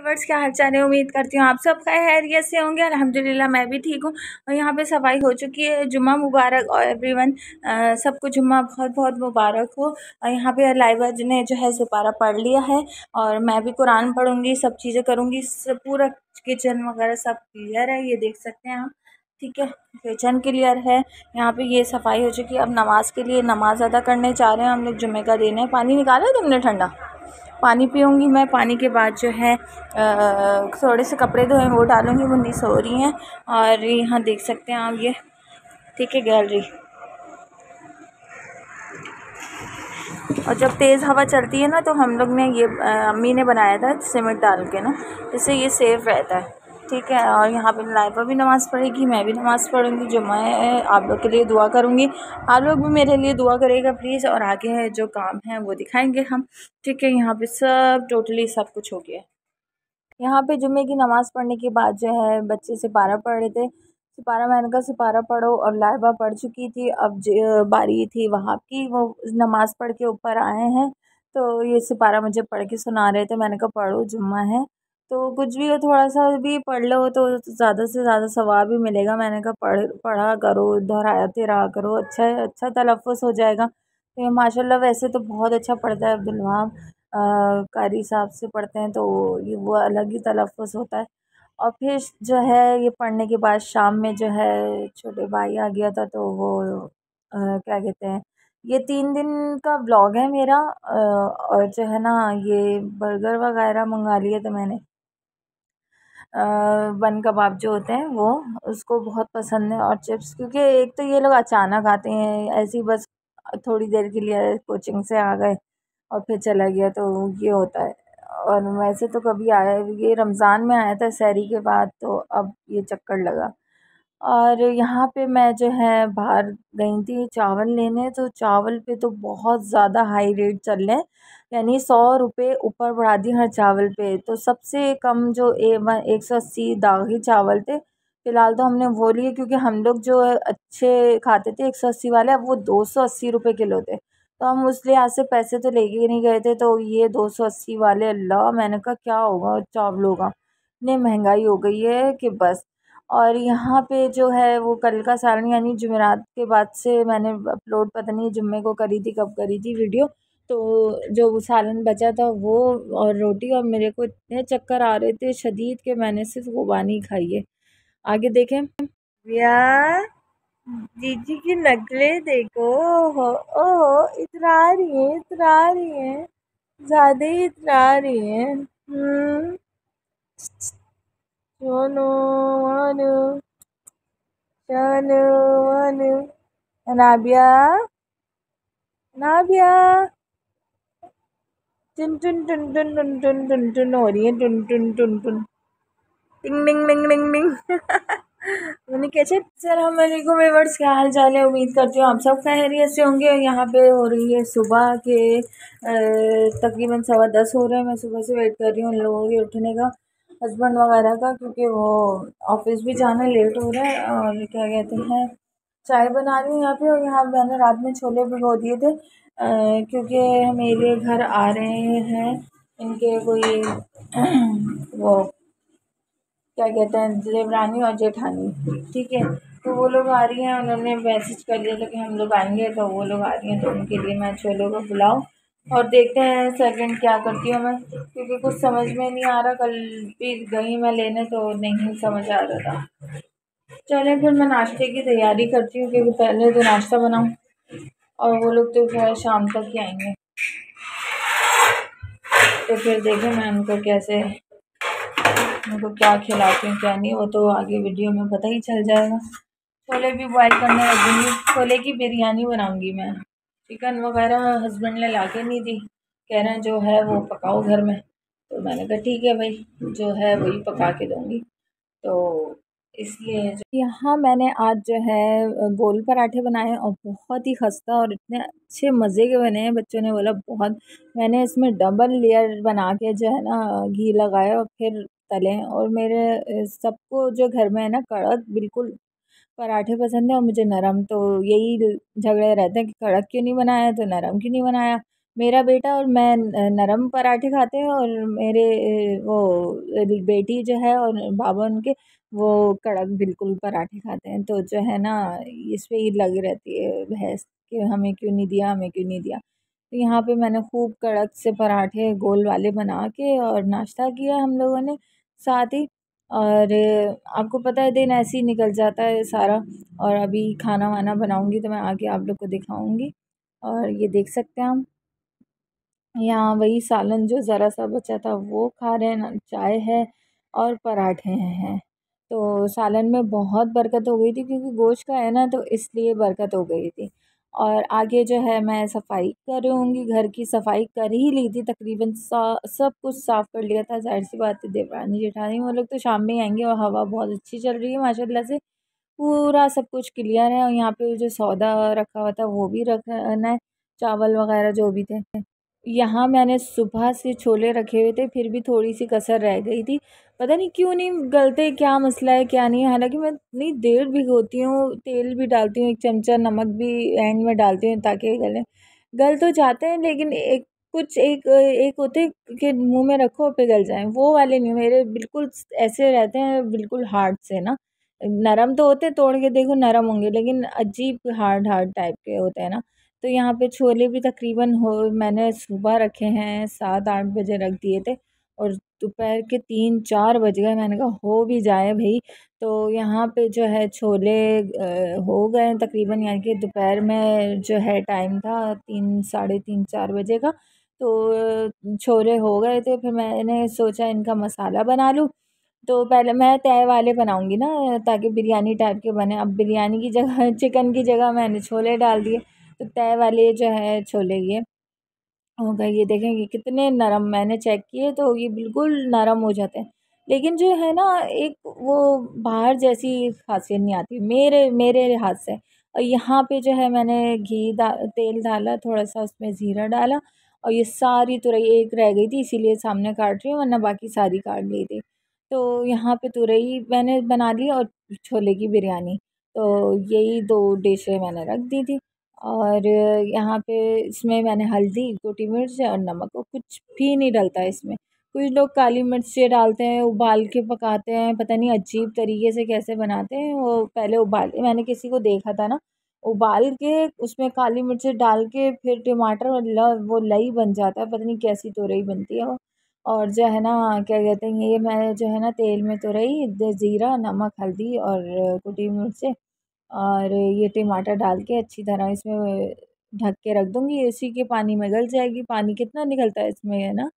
Viewers क्या हाल चाल है उम्मीद करती हूँ आप सब खैरियत से होंगे अल्हम्दुलिल्लाह मैं भी ठीक हूँ और यहाँ पे सफाई हो चुकी है जुम्मा मुबारक और एवरीवन सबको जुम्मा बहुत बहुत मुबारक हो और यहाँ पे लाइबज ने जो है दोबारा पढ़ लिया है और मैं भी कुरान पढ़ूँगी सब चीज़ें करूँगी पूरा किचन वगैरह सब क्लियर है ये देख सकते हैं आप ठीक है किचन क्लियर है यहाँ पे ये सफाई हो चुकी है अब नमाज के लिए नमाज अदा करने जा रहे हैं हम लोग जुमे का दिन है पानी निकाला है तुमने ठंडा पानी पीऊँगी मैं पानी के बाद जो है थोड़े से कपड़े धोए वो डालूँगी मुन्नी सो रही हैं और यहाँ देख सकते हैं आप ये ठीक है गैलरी और जब तेज़ हवा चलती है ना तो हम लोग ने ये अम्मी ने बनाया था सीमेंट डाल के ना इससे ये सेफ़ रहता है ठीक है और यहाँ पे लाइबा भी नमाज़ पढ़ेगी मैं भी नमाज़ पढ़ूँगी जो मैं आप लोग के लिए दुआ करूँगी आप लोग भी मेरे लिए दुआ करेगा प्लीज़ और आगे जो काम है वो दिखाएंगे हम ठीक है यहाँ पे सब टोटली सब कुछ हो गया यहाँ पे जुम्मे की नमाज़ पढ़ने के बाद जो है बच्चे सिपारा पढ़ रहे थे सिपारा मैंने कहा सिपारा पढ़ो और लाइबा पढ़ चुकी थी अब बारी थी वहाँ की वो नमाज़ पढ़ के ऊपर आए हैं तो ये सिपारा मुझे पढ़ के सुना रहे थे मैंने कहा पढ़ो जुम्मा है तो कुछ भी हो थोड़ा सा भी पढ़ लो तो ज़्यादा से ज़्यादा सवाब भी मिलेगा मैंने कहा पढ़ पढ़ा करो दोहराते तो रहा करो अच्छा अच्छा तलफ़ुज़ हो जाएगा तो माशाल्लाह वैसे तो बहुत अच्छा पढ़ता है अब्दुल कारी साहब से पढ़ते हैं तो ये वो अलग ही तलफ़ुज़ होता है और फिर जो है ये पढ़ने के बाद शाम में जो है छोटे भाई आ गया था तो वो आ, क्या कहते हैं ये तीन दिन का ब्लॉग है मेरा और जो है ना ये बर्गर वगैरह मंगा लिए थे मैंने बन कबाब जो होते हैं वो उसको बहुत पसंद है और चिप्स क्योंकि एक तो ये लोग अचानक आते हैं ऐसे ही बस थोड़ी देर के लिए कोचिंग से आ गए और फिर चला गया तो ये होता है और वैसे तो कभी आया ये रमज़ान में आया था सहरी के बाद तो अब ये चक्कर लगा और यहाँ पे मैं जो है बाहर गई थी चावल लेने तो चावल पे तो बहुत ज़्यादा हाई रेट चल रहे हैं यानी सौ रुपये ऊपर बढ़ा दिए हर चावल पे तो सबसे कम जो ए वन एक सौ अस्सी दागी चावल थे फ़िलहाल तो हमने वो लिए क्योंकि हम लोग जो अच्छे खाते थे एक सौ अस्सी वाले अब वो दो सौ अस्सी रुपये किलो थे तो हम उस लिहाज से पैसे तो लेके नहीं गए थे तो ये दो सौ अस्सी वाले अल्लाह मैंने कहा क्या होगा चावलों का इतनी महंगाई हो गई है कि बस और यहाँ पे जो है वो कल का सालन यानी जुमेरात के बाद से मैंने अपलोड पता नहीं जुम्मे को करी थी कब करी थी वीडियो तो जो सालन बचा था वो और रोटी और मेरे को इतने चक्कर आ रहे थे शदीद के मैंने सिर्फ गुबानी खाई है आगे देखें यार जीजी की नकलें देखो ओहो ओहो इतरा रही हैं इतरा रही हैं ज़्यादा ही इतरा रही हैं हम्म। वन वन शन वन नाबिया नाबिया tun tun tun tun tun tun tun tun ori tun tun tun tun टुन टुन टिंग डिंग डिंग मैंने कैसे सर को वेवर्स क्या हाल चाल है उम्मीद करती हूँ आप सब खैरियत से होंगे और यहाँ पे हो रही है सुबह के तकरीबन सवा दस हो रहे हैं मैं सुबह से वेट कर रही हूँ उन लोगों के उठने का हस्बैंड वगैरह का क्योंकि वो ऑफिस भी जाने लेट हो रहा है और क्या कहते हैं चाय बना रही हूँ यहाँ पे और यहाँ मैंने रात में छोले भिगो दिए थे क्योंकि मेरे घर आ रहे हैं इनके कोई वो क्या कहते हैं देवरानी और जेठानी ठीक है तो वो लोग आ रही हैं उन्होंने मैसेज कर दिया था कि हम लोग आएंगे तो वो लोग आ रही हैं तो उनके लिए मैं छोलों को बुलाऊँ और देखते हैं सेकंड क्या करती हूँ मैं क्योंकि कुछ समझ में नहीं आ रहा कल भी गई मैं लेने तो नहीं समझ आ रहा था चलें फिर मैं नाश्ते की तैयारी करती हूँ क्योंकि पहले तो नाश्ता बनाऊँ और वो लोग तो फिर शाम तक ही आएंगे तो फिर देखें मैं उनको कैसे उनको क्या खिलाती हूँ क्या नहीं वो तो आगे वीडियो में पता ही चल जाएगा छोले भी बॉयल करने लगूँगी छोले की बिरयानी बनाऊँगी मैं चिकन वगैरह हस्बैंड ने ला के नहीं दी कह रहे हैं जो है वो पकाओ घर में तो मैंने कहा ठीक है भाई जो है वही पका के दूँगी तो इसलिए यहाँ मैंने आज जो है गोल पराठे बनाए और बहुत ही खस्ता और इतने अच्छे मज़े के बने हैं बच्चों ने बोला बहुत मैंने इसमें डबल लेयर बना के जो है ना घी लगाया और फिर तले और मेरे सबको जो घर में है ना कड़क बिल्कुल पराठे पसंद हैं और मुझे नरम तो यही झगड़े रहते हैं कि कड़क क्यों नहीं बनाया तो नरम क्यों नहीं बनाया मेरा बेटा और मैं नरम पराठे खाते हैं और मेरे वो बेटी जो है और बाबा उनके वो कड़क बिल्कुल पराठे खाते हैं तो जो है ना इस पर ही लगी रहती है बहस कि हमें क्यों नहीं दिया हमें क्यों नहीं दिया तो यहाँ पे मैंने खूब कड़क से पराठे गोल वाले बना के और नाश्ता किया हम लोगों ने साथ ही और आपको पता है दिन ऐसे ही निकल जाता है सारा और अभी खाना वाना बनाऊँगी तो मैं आके आप लोग को दिखाऊँगी और ये देख सकते हैं हम यहाँ वही सालन जो ज़रा सा बचा था वो खा रहे हैं चाय है और पराठे हैं तो सालन में बहुत बरकत हो गई थी क्योंकि गोश्त का है ना तो इसलिए बरकत हो गई थी और आगे जो है मैं सफाई करूँगी घर की सफाई कर ही ली थी तकरीबन सा सब कुछ साफ़ कर लिया था जाहिर सी बात है देवरानी जेठानी वो लोग तो शाम में ही आएंगे और हवा बहुत अच्छी चल रही है माशाल्लाह से पूरा सब कुछ क्लियर है और यहाँ पे जो सौदा रखा हुआ था वो भी रखना है चावल वगैरह जो भी थे यहाँ मैंने सुबह से छोले रखे हुए थे फिर भी थोड़ी सी कसर रह गई थी पता नहीं क्यों नहीं गलते क्या मसला है क्या नहीं हालांकि मैं इतनी देर भी होती हूँ तेल भी डालती हूँ एक चमचा नमक भी एंड में डालती हूँ ताकि गले गल तो जाते हैं लेकिन एक कुछ एक एक होते कि मुंह में रखो और पिघल जाए वो वाले नहीं मेरे बिल्कुल ऐसे रहते हैं बिल्कुल हार्ड से ना नरम तो होते तोड़ के देखो नरम होंगे लेकिन अजीब हार्ड हार्ड टाइप के होते हैं ना तो यहाँ पे छोले भी तकरीबन हो मैंने सुबह रखे हैं सात आठ बजे रख दिए थे और दोपहर के तीन चार बज गए मैंने कहा हो भी जाए भाई तो यहाँ पे जो है छोले हो गए तकरीबन यानी कि दोपहर में जो है टाइम था तीन साढ़े तीन चार बजे का तो छोले हो गए थे फिर मैंने सोचा इनका मसाला बना लूँ तो पहले मैं तय वाले बनाऊंगी ना ताकि बिरयानी टाइप के बने अब बिरयानी की जगह चिकन की जगह मैंने छोले डाल दिए तो तय वाले जो है छोले ये हो गए ये देखें कितने नरम मैंने चेक किए तो ये बिल्कुल नरम हो जाते हैं लेकिन जो है ना एक वो बाहर जैसी खासियत नहीं आती मेरे मेरे लिहाज से और यहाँ पे जो है मैंने घी डा तेल डाला थोड़ा सा उसमें ज़ीरा डाला और ये सारी तुरई एक रह गई थी इसीलिए सामने काट रही हूँ वरना बाकी सारी काट ली थी तो यहाँ पे तुरई मैंने बना ली और छोले की बिरयानी तो यही दो डिशें मैंने रख दी थी और यहाँ पे इसमें मैंने हल्दी छोटी मिर्च और नमक और कुछ भी नहीं डलता इसमें कुछ लोग काली मिर्चें डालते हैं उबाल के पकाते हैं पता नहीं अजीब तरीके से कैसे बनाते हैं वो पहले उबाल मैंने किसी को देखा था ना उबाल के उसमें काली मिर्च डाल के फिर टमाटर और वो लई बन जाता है पता नहीं कैसी तुरई बनती है वो और जो है ना क्या कहते हैं ये मैं जो है ना तेल में तुरई ज़ीरा नमक हल्दी और कुटी मिर्चें और ये टमाटर डाल के अच्छी तरह इसमें ढक के रख दूँगी इसी के पानी में गल जाएगी पानी कितना निकलता है इसमें है ना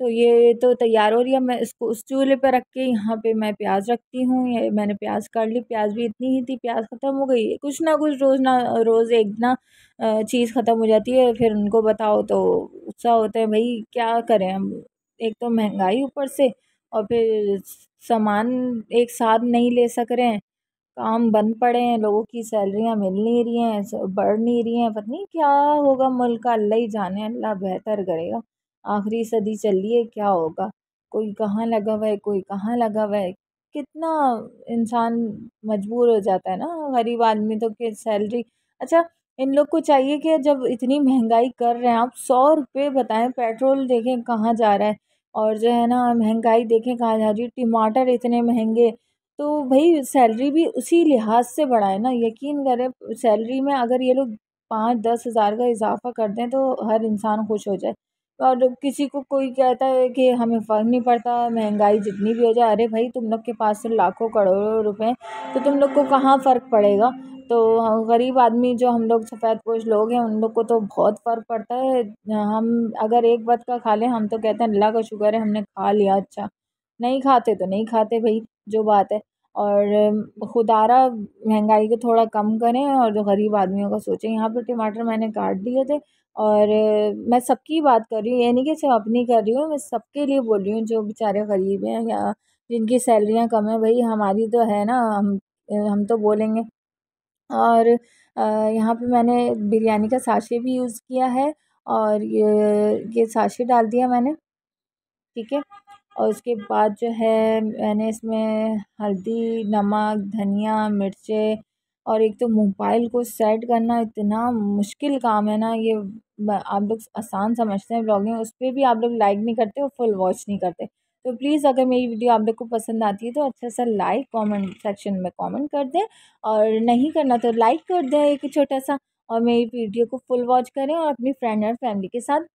तो ये तो तैयार हो रही है मैं इसको उस चूल्हे पर रख के यहाँ पे मैं प्याज रखती हूँ ये मैंने प्याज काट ली प्याज भी इतनी ही थी प्याज ख़त्म हो गई कुछ ना कुछ रोज़ ना रोज़ एक ना चीज़ ख़त्म हो जाती है फिर उनको बताओ तो उत्साह होता है भाई क्या करें हम एक तो महंगाई ऊपर से और फिर सामान एक साथ नहीं ले सक रहे हैं काम बन पड़े हैं लोगों की सैलरियां मिल नहीं रही हैं बढ़ नहीं रही हैं पता नहीं क्या होगा मुल्क का अल्लाह ही जाने अल्लाह बेहतर करेगा आखिरी सदी चलिए क्या होगा कोई कहाँ लगा हुआ है कोई कहाँ लगा हुआ है कितना इंसान मजबूर हो जाता है ना गरीब आदमी तो कि सैलरी अच्छा इन लोग को चाहिए कि जब इतनी महंगाई कर रहे हैं आप सौ रुपये बताएं पेट्रोल देखें कहाँ जा रहा है और जो है ना महंगाई देखें कहाँ जा रही है टमाटर इतने महंगे तो भाई सैलरी भी उसी लिहाज से बढ़ाए ना यकीन करें सैलरी में अगर ये लोग पाँच दस हज़ार का इजाफा कर दें तो हर इंसान खुश हो जाए और किसी को कोई कहता है कि हमें फ़र्क नहीं पड़ता महंगाई जितनी भी हो जाए अरे भाई तुम लोग के पास तो लाखों करोड़ों रुपए तो तुम लोग को कहाँ फ़र्क पड़ेगा तो गरीब आदमी जो हम लोग सफ़ेद पोश लोग हैं उन लोग को तो बहुत फ़र्क पड़ता है हम अगर एक बत का खा लें हम तो कहते हैं अल्लाह का शुक्र है हमने खा लिया अच्छा नहीं खाते तो नहीं खाते भाई जो बात है और खुदारा महंगाई को थोड़ा कम करें और जो गरीब आदमियों का सोचें यहाँ पर टमाटर मैंने काट दिए थे और मैं सबकी बात कर रही हूँ यानी कि सिर्फ अपनी कर रही हूँ मैं सबके लिए बोल रही हूँ जो बेचारे गरीब हैं या जिनकी सैलरियाँ कम है भाई हमारी तो है ना हम हम तो बोलेंगे और यहाँ पे मैंने बिरयानी का साशे भी यूज़ किया है और ये ये साशे डाल दिया मैंने ठीक है और उसके बाद जो है मैंने इसमें हल्दी नमक धनिया मिर्चे और एक तो मोबाइल को सेट करना इतना मुश्किल काम है ना ये आप लोग आसान समझते हैं ब्लॉगिंग उस पर भी आप लोग लाइक नहीं करते और फुल वॉच नहीं करते तो प्लीज़ अगर मेरी वीडियो आप लोग को पसंद आती है तो अच्छा सा लाइक कमेंट सेक्शन में कमेंट कर दें और नहीं करना तो लाइक कर दें एक छोटा सा और मेरी वीडियो को फुल वॉच करें और अपनी फ्रेंड और फैमिली के साथ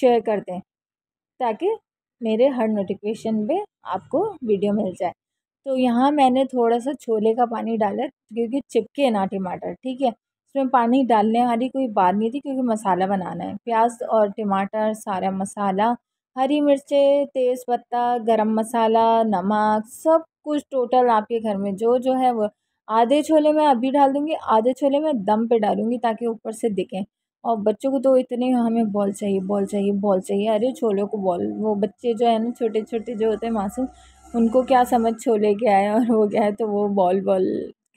शेयर कर दें ताकि मेरे हर नोटिफिकेशन पे आपको वीडियो मिल जाए तो यहाँ मैंने थोड़ा सा छोले का पानी डाला क्योंकि चिपके ना टमाटर ठीक है इसमें पानी डालने वाली कोई बात नहीं थी क्योंकि मसाला बनाना है प्याज और टमाटर सारा मसाला हरी मिर्चें तेज़ पत्ता गरम मसाला नमक सब कुछ टोटल आपके घर में जो जो है वो आधे छोले मैं अभी डाल दूँगी आधे छोले मैं दम पे डालूँगी ताकि ऊपर से दिखें और बच्चों को तो इतने हमें बॉल चाहिए बॉल चाहिए बॉल चाहिए अरे छोलों को बॉल वो बच्चे जो है ना छोटे छोटे जो होते हैं मासूम उनको क्या समझ छोले क्या है और वो क्या है तो वो बॉल बॉल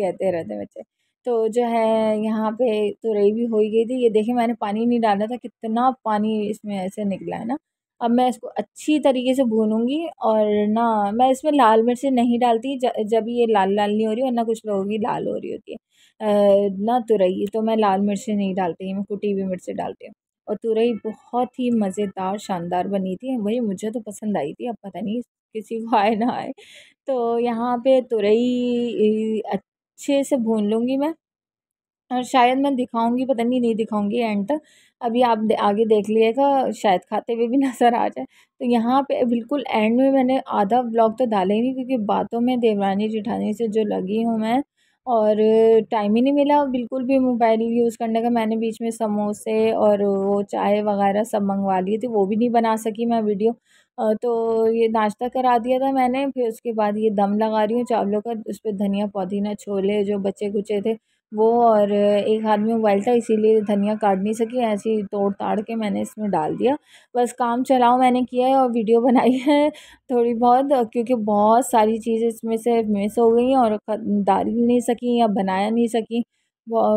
कहते रहते हैं बच्चे तो जो है यहाँ पे तुरई तो भी हो ही गई थी ये देखिए मैंने पानी नहीं डाला था कितना पानी इसमें ऐसे निकला है ना अब मैं इसको अच्छी तरीके से भूनूँगी और ना मैं इसमें लाल मिर्च नहीं डालती जब ये लाल लाल नहीं हो रही वरना कुछ लोगों की लाल हो रही होती है ना तुरई तो मैं लाल मिर्च नहीं डालती मैं कुटी हुई मिर्च डालती हूँ और तुरई बहुत ही मज़ेदार शानदार बनी थी वही मुझे तो पसंद आई थी अब पता नहीं किसी को आए ना आए तो यहाँ पे तुरई अच्छे से भून लूँगी मैं और शायद मैं दिखाऊंगी पता नहीं नहीं दिखाऊंगी एंड तक अभी आप आगे देख लीजिएगा शायद खाते हुए भी नज़र आ जाए तो यहाँ पे बिल्कुल एंड में मैंने आधा ब्लॉग तो डाला ही नहीं क्योंकि बातों में देवरानी जिठानी से जो लगी हूँ मैं और टाइम ही नहीं मिला बिल्कुल भी मोबाइल यूज़ करने का मैंने बीच में समोसे और वो चाय वगैरह सब मंगवा लिए थे वो भी नहीं बना सकी मैं वीडियो तो ये नाश्ता करा दिया था मैंने फिर उसके बाद ये दम लगा रही हूँ चावलों का उस पर धनिया पुदीना छोले जो बचे कुचे थे वो और एक हाथ में मोबाइल था इसीलिए धनिया काट नहीं सकी ऐसे ही तोड़ ताड़ के मैंने इसमें डाल दिया बस काम चलाओ मैंने किया है और वीडियो बनाई है थोड़ी बहुत क्योंकि बहुत सारी चीज़ें इसमें से मिस हो गई और डाल नहीं सकी या बनाया नहीं सकी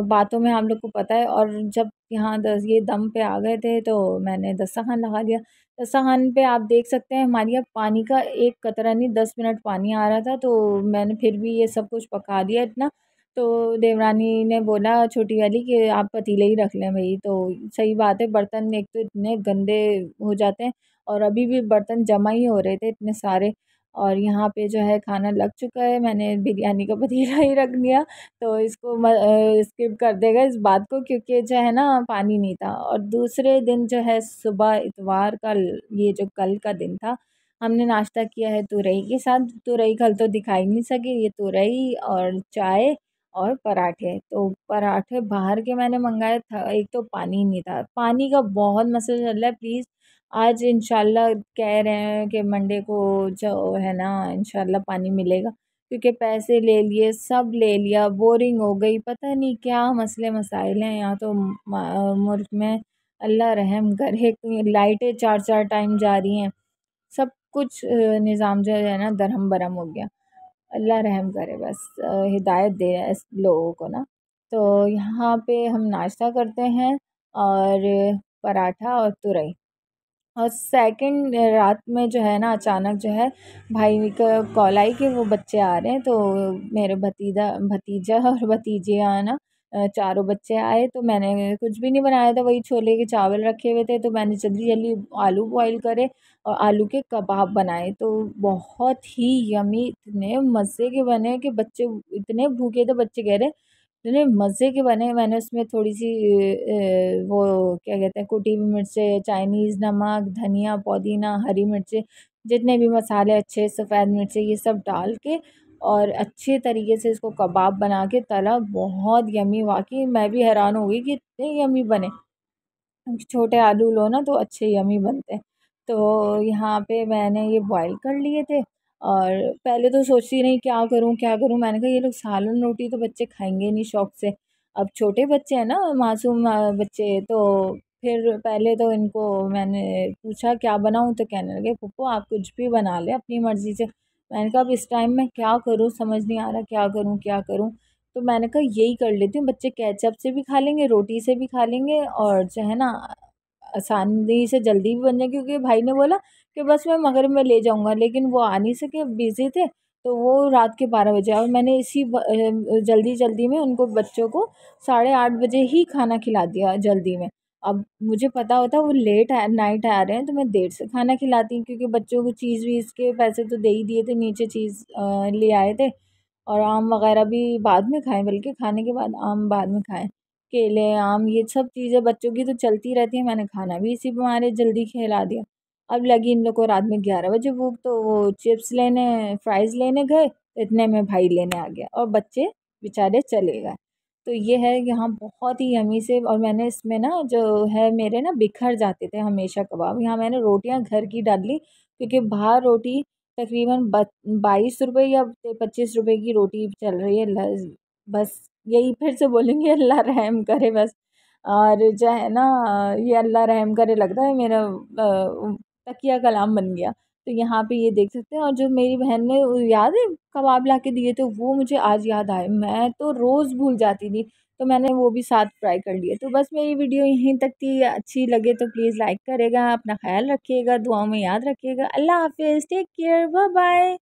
बातों में हम लोग को पता है और जब यहाँ दस ये दम पे आ गए थे तो मैंने दस्ताखान लगा दिया दस्ताखान पे आप देख सकते हैं हमारे यहाँ पानी का एक कतरा नहीं दस मिनट पानी आ रहा था तो मैंने फिर भी ये सब कुछ पका दिया इतना तो देवरानी ने बोला छोटी वाली कि आप पतीले ही रख लें भाई तो सही बात है बर्तन एक तो इतने गंदे हो जाते हैं और अभी भी बर्तन जमा ही हो रहे थे इतने सारे और यहाँ पे जो है खाना लग चुका है मैंने बिरयानी का पतीला ही रख दिया तो इसको स्किप कर देगा इस बात को क्योंकि जो है ना पानी नहीं था और दूसरे दिन जो है सुबह इतवार का ये जो कल का दिन था हमने नाश्ता किया है तुरई के साथ तुरई कल तो दिखाई नहीं सके ये तुरई और चाय और पराठे तो पराठे बाहर के मैंने मंगाए था एक तो पानी नहीं था पानी का बहुत मसला चल रहा है प्लीज़ आज इंशाल्लाह कह रहे हैं कि मंडे को जो है ना इंशाल्लाह पानी मिलेगा क्योंकि पैसे ले लिए सब ले लिया बोरिंग हो गई पता नहीं क्या मसले मसाइल हैं यहाँ तो मुल्क में अल्लाह रहम करे लाइटें चार चार टाइम जा रही हैं सब कुछ निज़ाम जो है ना दरहम बरहम हो गया अल्लाह रहम करे बस हिदायत दे है लोगों को ना तो यहाँ पे हम नाश्ता करते हैं और पराठा और तुरई और सेकंड रात में जो है ना अचानक जो है भाई का कॉल आई कि वो बच्चे आ रहे हैं तो मेरे भतीजा भतीजा और भतीजे ना चारों बच्चे आए तो मैंने कुछ भी नहीं बनाया था वही छोले के चावल रखे हुए थे तो मैंने जल्दी जल्दी आलू बॉईल करे और आलू के कबाब बनाए तो बहुत ही यमी इतने मज़े के बने कि बच्चे इतने भूखे थे बच्चे कह रहे इतने मज़े के बने मैंने उसमें थोड़ी सी वो क्या कहते हैं कुटी हुई मिर्चें चाइनीज़ नमक धनिया पुदीना हरी मिर्चें जितने भी मसाले अच्छे सफ़ेद मिर्चें ये सब डाल के और अच्छे तरीके से इसको कबाब बना के तला बहुत यमी वाकई मैं भी हैरान हो गई कि इतने यमी बने छोटे आलू लो ना तो अच्छे यमी बनते हैं तो यहाँ पे मैंने ये बॉईल कर लिए थे और पहले तो सोचती नहीं क्या करूँ क्या करूँ मैंने कहा ये लोग सालन रोटी तो बच्चे खाएंगे नहीं शौक से अब छोटे बच्चे हैं ना मासूम बच्चे तो फिर पहले तो इनको मैंने पूछा क्या बनाऊँ तो कहने लगे पप्पो आप कुछ भी बना ले अपनी मर्ज़ी से मैंने कहा अब इस टाइम मैं क्या करूँ समझ नहीं आ रहा क्या करूँ क्या करूँ तो मैंने कहा यही कर लेती हूँ बच्चे कैचअप से भी खा लेंगे रोटी से भी खा लेंगे और जो है ना आसानी से जल्दी भी बन जाए क्योंकि भाई ने बोला कि बस मैं मगर में ले जाऊँगा लेकिन वो आ नहीं सके बिज़ी थे तो वो रात के बारह बजे और मैंने इसी जल्दी जल्दी में उनको बच्चों को साढ़े आठ बजे ही खाना खिला दिया जल्दी में अब मुझे पता होता वो लेट आ नाइट आ रहे हैं तो मैं देर से खाना खिलाती हूँ क्योंकि बच्चों को चीज़ वीज़ के पैसे तो दे ही दिए थे नीचे चीज़ ले आए थे और आम वगैरह भी बाद में खाएँ बल्कि खाने के बाद आम बाद में खाएँ केले आम ये सब चीज़ें बच्चों की तो चलती रहती हैं मैंने खाना भी इसी बीमारे जल्दी खिला दिया अब लगी इन लोग को रात में ग्यारह बजे भूख तो वो चिप्स लेने फ्राइज़ लेने गए इतने में भाई लेने आ गया और बच्चे बेचारे चले गए तो ये है यहाँ बहुत ही यमी से और मैंने इसमें ना जो है मेरे ना बिखर जाते थे हमेशा कबाब यहाँ मैंने रोटियाँ घर की डाल ली क्योंकि बाहर रोटी तकरीबन बाईस रुपये या पच्चीस रुपये की रोटी चल रही है बस यही फिर से बोलेंगे अल्लाह रहम करे बस और जो है ना ये अल्लाह रहम करे लगता है मेरा तकिया कलाम बन गया तो यहाँ पे ये देख सकते हैं और जो मेरी बहन ने याद है कबाब ला के दिए थे वो मुझे आज याद आए मैं तो रोज़ भूल जाती थी तो मैंने वो भी साथ ट्राई कर लिए तो बस मेरी वीडियो यहीं तक थी अच्छी लगे तो प्लीज़ लाइक करेगा अपना ख्याल रखिएगा दुआओं में याद रखिएगा अल्लाह हाफिज़ टेक केयर बाय बाय